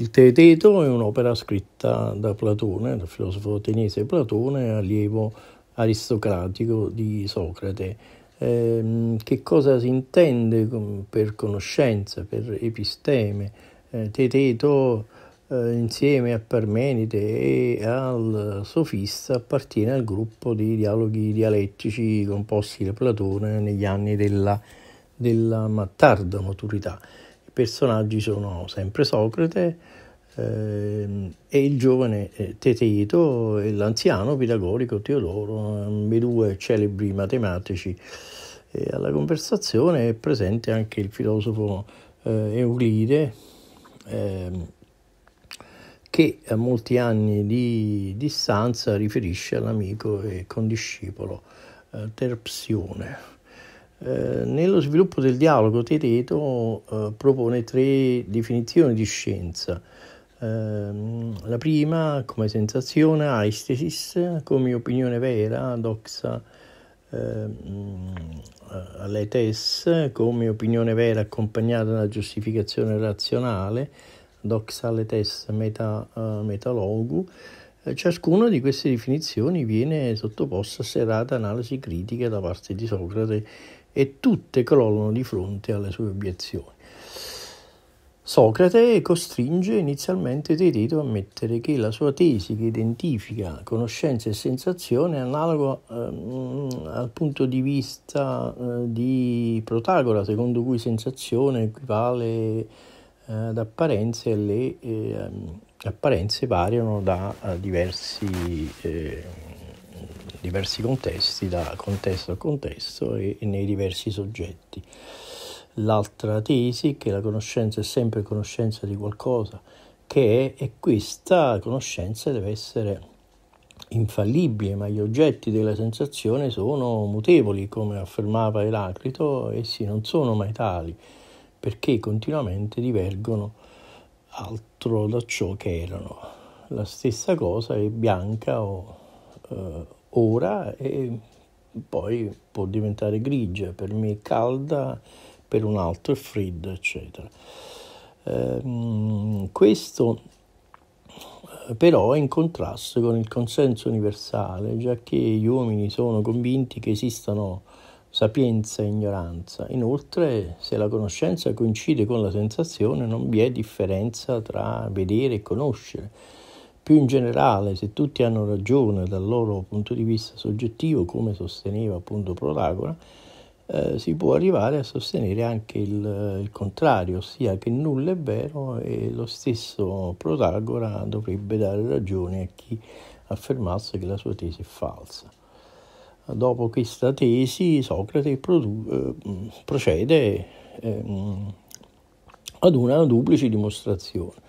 Il Teeteto è un'opera scritta da Platone, dal filosofo ateniese Platone, allievo aristocratico di Socrate. Eh, che cosa si intende per conoscenza, per episteme? Eh, Teeteto eh, insieme a Parmenide e al Sofista appartiene al gruppo di dialoghi dialettici composti da Platone negli anni della, della tarda maturità personaggi sono sempre Socrate eh, e il giovane eh, Teteto e l'anziano Pitagorico Teodoro, ambedue ehm, celebri matematici. E alla conversazione è presente anche il filosofo eh, Euclide, eh, che a molti anni di distanza riferisce all'amico e condiscipolo eh, Terpsione. Eh, nello sviluppo del dialogo Teteto eh, propone tre definizioni di scienza. Eh, la prima come sensazione, aistesis, come opinione vera, doxa ehm, eh, aletes, come opinione vera accompagnata da giustificazione razionale, doxa aletes meta, eh, metalogu. Ciascuna di queste definizioni viene sottoposta a serrata analisi critica da parte di Socrate e tutte crollano di fronte alle sue obiezioni. Socrate costringe inizialmente Teteto a ammettere che la sua tesi che identifica conoscenza e sensazione è analoga ehm, al punto di vista eh, di Protagora, secondo cui sensazione equivale eh, ad apparenze e le eh, apparenze variano da eh, diversi eh, diversi contesti, da contesto a contesto e, e nei diversi soggetti. L'altra tesi, che la conoscenza è sempre conoscenza di qualcosa che è, e questa conoscenza deve essere infallibile, ma gli oggetti della sensazione sono mutevoli, come affermava Eraclito, essi non sono mai tali, perché continuamente divergono altro da ciò che erano. La stessa cosa è bianca o, eh, ora e poi può diventare grigia, per me è calda, per un altro è fredda, eccetera. Ehm, eh, questo però è in contrasto con il consenso universale, già che gli uomini sono convinti che esistano sapienza e ignoranza. Inoltre, se la conoscenza coincide con la sensazione, non vi è differenza tra vedere e conoscere. Più in generale, se tutti hanno ragione dal loro punto di vista soggettivo, come sosteneva appunto Protagora, eh, si può arrivare a sostenere anche il, il, contrario, ossia che nulla è vero e lo stesso Protagora dovrebbe dare ragione a chi affermasse che la sua tesi è falsa. Dopo questa tesi Socrate produ- eh, procede eh, ad una duplice dimostrazione.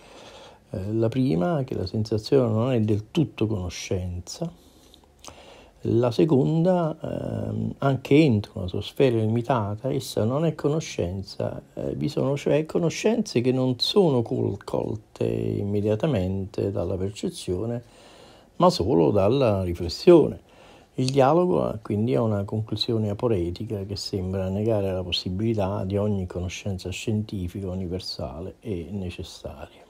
Eh, la prima, che la sensazione non è del tutto conoscenza, la seconda, ehm, anche entro una sua sfera limitata, essa non è conoscenza, eh, vi sono cioè conoscenze che non sono col- colte immediatamente dalla percezione, ma solo dalla riflessione. Il dialogo ha quindi una conclusione aporetica che sembra negare la possibilità di ogni conoscenza scientifica universale e necessaria.